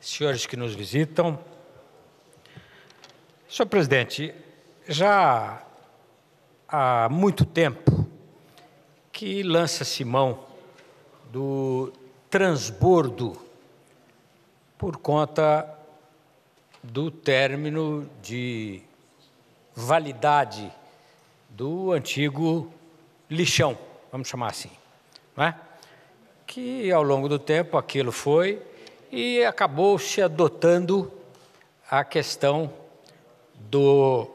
senhores que nos visitam. Senhor presidente, já há muito tempo que lança-se mão do transbordo por conta do término de validade do antigo lixão, vamos chamar assim, não é? Que ao longo do tempo aquilo foi e acabou se adotando a questão do,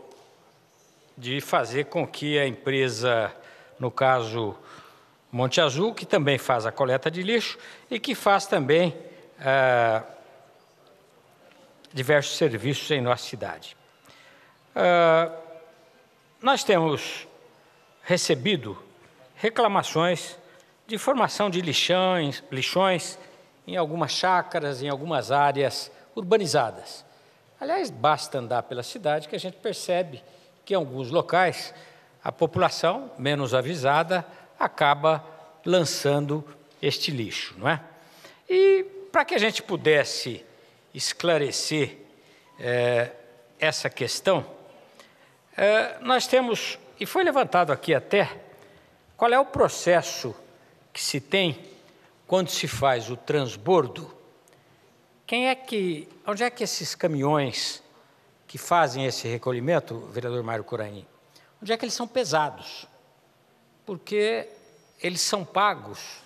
de fazer com que a empresa, no caso Monte Azul, que também faz a coleta de lixo e que faz também ah, diversos serviços em nossa cidade. Ah, nós temos recebido reclamações de formação de lixões, lixões em algumas chácaras, em algumas áreas urbanizadas. Aliás, basta andar pela cidade que a gente percebe que em alguns locais a população menos avisada acaba lançando este lixo, não é? E para que a gente pudesse esclarecer é, essa questão, é, nós temos, e foi levantado aqui até, qual é o processo que se tem quando se faz o transbordo, quem é que, onde é que esses caminhões que fazem esse recolhimento, vereador Mário Corani, onde é que eles são pesados? Porque eles são pagos,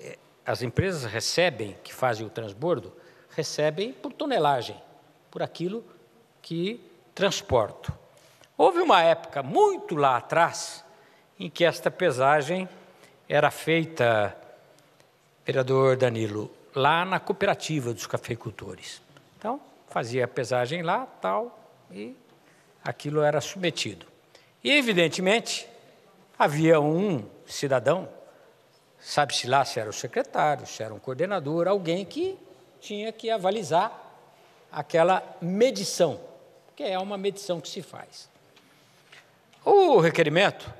é, as empresas recebem, que fazem o transbordo, recebem por tonelagem, por aquilo que transportam. Houve uma época muito lá atrás em que esta pesagem era feita vereador Danilo, lá na cooperativa dos cafeicultores. Então, fazia a pesagem lá, tal, e aquilo era submetido. E, evidentemente, havia um cidadão, sabe-se lá se era o secretário, se era um coordenador, alguém que tinha que avalizar aquela medição, que é uma medição que se faz. O requerimento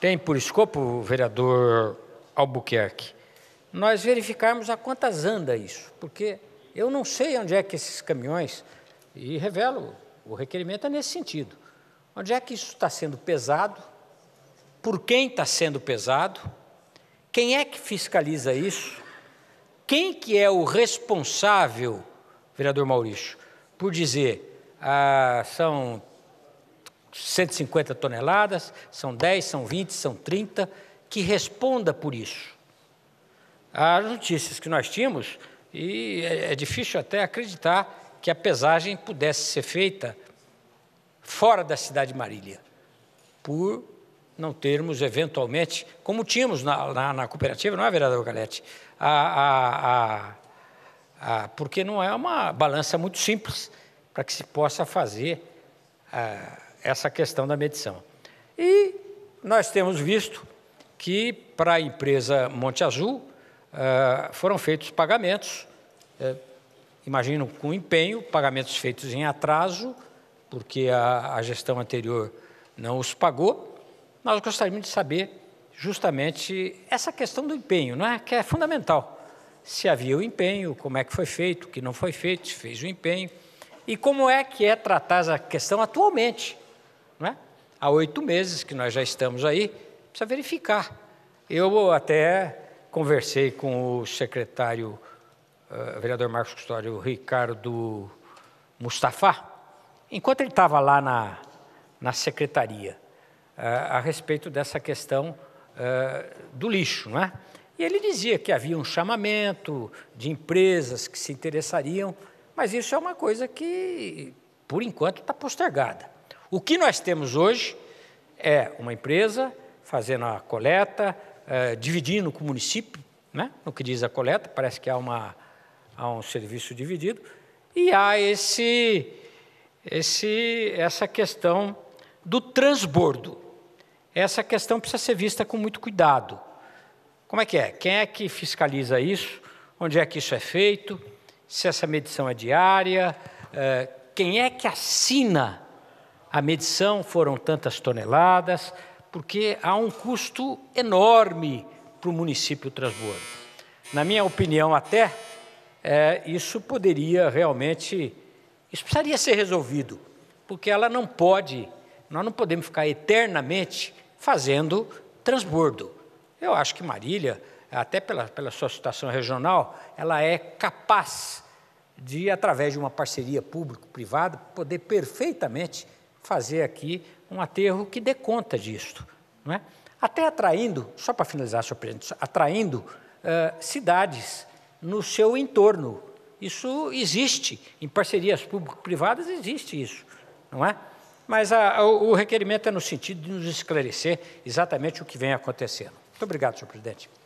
tem por escopo, o vereador Albuquerque, nós verificarmos a quantas anda isso, porque eu não sei onde é que esses caminhões, e revelo, o requerimento é nesse sentido, onde é que isso está sendo pesado, por quem está sendo pesado, quem é que fiscaliza isso, quem que é o responsável, vereador Maurício, por dizer, ah, são 150 toneladas, são 10, são 20, são 30, que responda por isso as notícias que nós tínhamos, e é, é difícil até acreditar que a pesagem pudesse ser feita fora da cidade de Marília, por não termos, eventualmente, como tínhamos na, na, na cooperativa, não é, vereador Galete? A, a, a, porque não é uma balança muito simples para que se possa fazer ah, essa questão da medição. E nós temos visto que, para a empresa Monte Azul, ah, foram feitos pagamentos, é, imagino com empenho, pagamentos feitos em atraso, porque a, a gestão anterior não os pagou. Nós gostaríamos de saber justamente essa questão do empenho, não é? que é fundamental. Se havia o empenho, como é que foi feito, o que não foi feito, se fez o empenho, e como é que é tratar essa questão atualmente. Não é? Há oito meses que nós já estamos aí, precisa verificar. Eu até conversei com o secretário, uh, vereador Marcos Custódio Ricardo Mustafa, enquanto ele estava lá na, na secretaria, uh, a respeito dessa questão eh, do lixo, não é? E ele dizia que havia um chamamento de empresas que se interessariam, mas isso é uma coisa que, por enquanto, está postergada. O que nós temos hoje é uma empresa fazendo a coleta, é, dividindo com o município, né, no que diz a coleta, parece que há, uma, há um serviço dividido, e há esse, esse, essa questão do transbordo. Essa questão precisa ser vista com muito cuidado. Como é que é? Quem é que fiscaliza isso? Onde é que isso é feito? Se essa medição é diária? É, quem é que assina a medição? Foram tantas toneladas? porque há um custo enorme para o município de transbordo. Na minha opinião, até, é, isso poderia realmente, isso precisaria ser resolvido, porque ela não pode, nós não podemos ficar eternamente fazendo transbordo. Eu acho que Marília, até pela, pela sua situação regional, ela é capaz de, através de uma parceria público-privada, poder perfeitamente fazer aqui um aterro que dê conta disto. Não é? Até atraindo, só para finalizar, senhor presidente, atraindo uh, cidades no seu entorno. Isso existe, em parcerias público-privadas existe isso, não é? Mas a, a, o requerimento é no sentido de nos esclarecer exatamente o que vem acontecendo. Muito obrigado, senhor presidente.